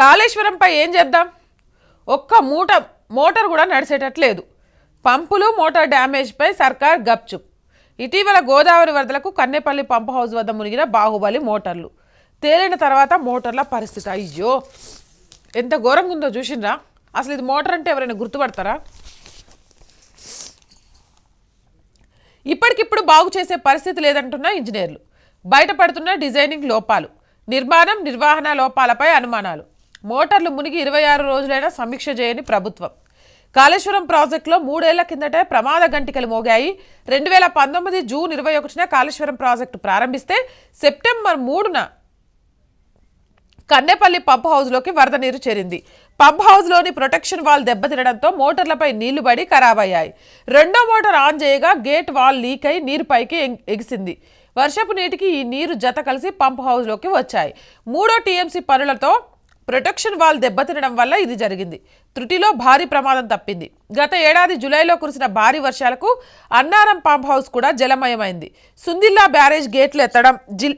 కాళేశ్వరంపై ఏం చేద్దాం ఒక్క మూట మోటార్ కూడా నడిచేటట్లేదు పంపులు మోటార్ డ్యామేజ్పై సర్కార్ గప్చుప్ ఇటీవల గోదావరి వరదలకు కన్నేపల్లి పంప్ హౌస్ వద్ద మునిగిన బాహుబలి మోటార్లు తేలిన తర్వాత మోటార్ల పరిస్థితి అయ్యో ఎంత ఘోరంగా ఉందో చూసిండ్రా అసలు ఇది మోటార్ అంటే ఎవరైనా గుర్తుపడతారా ఇప్పటికిప్పుడు బాగు చేసే పరిస్థితి లేదంటున్న ఇంజనీర్లు బయటపడుతున్న డిజైనింగ్ లోపాలు నిర్మాణం నిర్వహణ లోపాలపై అనుమానాలు మోటార్లు మునిగి ఇరవై ఆరు రోజులైనా సమీక్ష చేయని ప్రభుత్వం కాళేశ్వరం ప్రాజెక్టులో మూడేళ్ల కిందటే ప్రమాద గంటికలు మోగాయి రెండు వేల పంతొమ్మిది జూన్ ఇరవై ఒకటిన కాళేశ్వరం ప్రాజెక్టు ప్రారంభిస్తే సెప్టెంబర్ మూడున కన్నెపల్లి పంప్ హౌస్లోకి వరద నీరు చేరింది పంప్ హౌస్లోని ప్రొటెక్షన్ వాల్ దెబ్బతినడంతో మోటార్లపై నీళ్లు పడి ఖరాబయ్యాయి రెండో మోటార్ ఆన్ చేయగా గేట్ వాల్ లీక్ అయి నీరు పైకి ఎగిసింది వర్షపు నీటికి ఈ నీరు జత కలిసి పంప్ హౌస్లోకి వచ్చాయి మూడో టీఎంసీ పనులతో ప్రొటెక్షన్ వాల్ దెబ్బతినడం వల్ల ఇది జరిగింది త్రుటిలో భారీ ప్రమాదం తప్పింది గత ఏడాది జులైలో కురిసిన భారీ వర్షాలకు అన్నారం పంప్ హౌస్ కూడా జలమయమైంది సుందిల్లా బ్యారేజ్ గేట్లు ఎత్తడం జిల్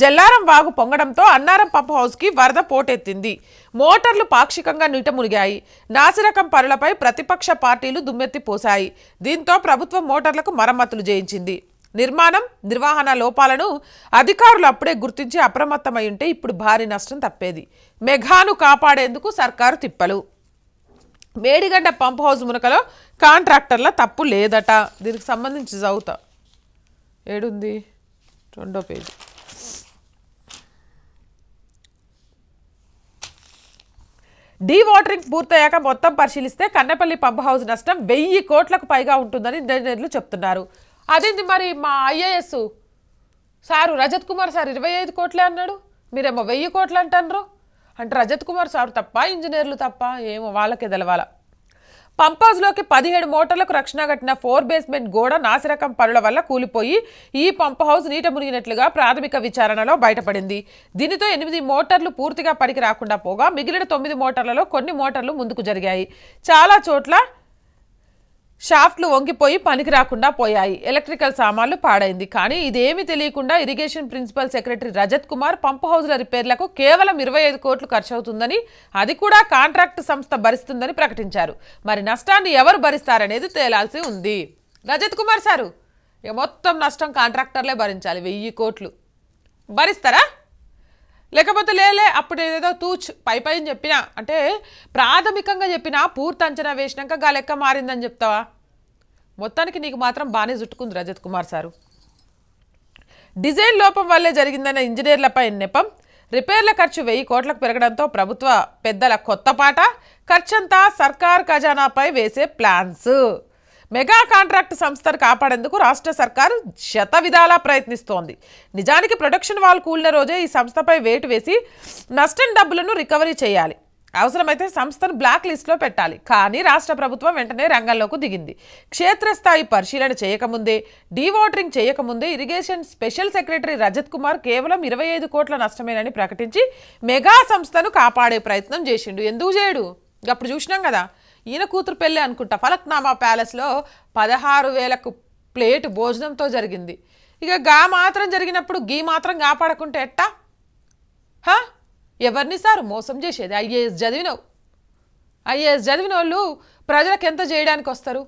జల్లారం వాగు పొంగడంతో అన్నారం పంప్ హౌస్కి వరద పోటెత్తింది మోటార్లు పాక్షికంగా నీట మునిగాయి నాసిరకం పనులపై ప్రతిపక్ష పార్టీలు దుమ్మెత్తి పోశాయి దీంతో ప్రభుత్వం మోటార్లకు మరమ్మతులు చేయించింది నిర్మాణం నిర్వహణ లోపాలను అధికారులు అప్పుడే గుర్తించి అప్రమత్తమై ఉంటే ఇప్పుడు భారీ నష్టం తప్పేది మెఘాను కాపాడేందుకు సర్కారు తిప్పలు మేడిగడ్డ పంప్ హౌస్ మునకలో కాంట్రాక్టర్ల తప్పు లేదట దీనికి సంబంధించి చదువుతా ఏడుంది రెండో పేజీ డీ వాటరింగ్ పూర్తయ్యాక మొత్తం పరిశీలిస్తే కన్నపల్లి పంప్ హౌస్ నష్టం వెయ్యి కోట్లకు పైగా ఉంటుందని ఇంజనీర్లు చెప్తున్నారు అదేంది మరి మా IAS sir Rajat Kumar sir ఇరవై ఐదు కోట్లే అన్నాడు మీరేమో వెయ్యి కోట్లు అంటారు అంటే రజత్ కుమార్ సార్ తప్ప ఇంజనీర్లు తప్ప ఏమో వాళ్ళకే తెలవాల పంపాజ్లోకి పదిహేడు మోటార్లకు రక్షణ కట్టిన ఫోర్ బేస్మెంట్ గోడ నాసిరకం పనుల వల్ల కూలిపోయి ఈ పంప్ హౌస్ నీట మునిగినట్లుగా ప్రాథమిక విచారణలో బయటపడింది దీనితో ఎనిమిది మోటార్లు పూర్తిగా పనికి రాకుండా పోగా మిగిలిన తొమ్మిది మోటార్లలో కొన్ని మోటార్లు ముందుకు జరిగాయి చాలా చోట్ల షాఫ్ట్లు వంగిపోయి పనికి రాకుండా పోయాయి ఎలక్ట్రికల్ సామాన్లు పాడైంది కానీ ఇదేమీ తెలియకుండా irrigation principal secretary Rajat Kumar pump హౌజ్ల రిపేర్లకు కేవలం ఇరవై ఐదు కోట్లు ఖర్చు అవుతుందని అది కూడా కాంట్రాక్ట్ సంస్థ భరిస్తుందని ప్రకటించారు మరి నష్టాన్ని ఎవరు భరిస్తారనేది తేలాల్సి ఉంది రజత్ కుమార్ సారు మొత్తం నష్టం కాంట్రాక్టర్లే భరించాలి వెయ్యి కోట్లు భరిస్తారా లేకపోతే లేలే అప్పుడు ఏదేదో తూచ్ పై అని చెప్పినా అంటే ప్రాథమికంగా చెప్పినా పూర్తి అంచనా వేసినాక గా లెక్క మారిందని చెప్తావా మొత్తానికి నీకు మాత్రం బాగానే జుట్టుకుంది రజత్ కుమార్ సారు డిజైన్ లోపం వల్లే జరిగిందన్న ఇంజనీర్లపై నెపం రిపేర్ల ఖర్చు వెయ్యి కోట్లకు పెరగడంతో ప్రభుత్వ పెద్దల కొత్త పాట ఖర్చంతా సర్కార్ ఖజానాపై వేసే ప్లాన్స్ మెగా కాంట్రాక్ట్ సంస్థను కాపాడేందుకు రాష్ట్ర సర్కారు శత విధాలా ప్రయత్నిస్తోంది నిజానికి ప్రొడక్షన్ వాల్ కూలిన రోజే ఈ సంస్థపై వేటు వేసి నష్టం డబ్బులను రికవరీ చేయాలి అవసరమైతే సంస్థను బ్లాక్ లిస్ట్లో పెట్టాలి కానీ రాష్ట్ర ప్రభుత్వం వెంటనే రంగంలోకి దిగింది క్షేత్రస్థాయి పరిశీలన చేయకముందే డీవాటరింగ్ చేయకముందే irrigation special secretary Rajat Kumar కేవలం ఇరవై ఐదు కోట్ల నష్టమేనని ప్రకటించి మెగా సంస్థను కాపాడే ప్రయత్నం చేసిండు ఎందుకు చేయడు అప్పుడు చూసినాం కదా ఈయన కూతురు పెళ్ళి అనుకుంటా ఫలక్నామా ప్యాలెస్లో పదహారు వేలకు ప్లేట్ భోజనంతో జరిగింది ఇక గా మాత్రం జరిగినప్పుడు గీ మాత్రం కాపాడకుంటే ఎట్టా హా ఎవరిని సారు మోసం చేసేది ఐఏఎస్ చదివినవు ఐఏఎస్ చదివిన వాళ్ళు ప్రజలకు ఎంత చేయడానికి వస్తారు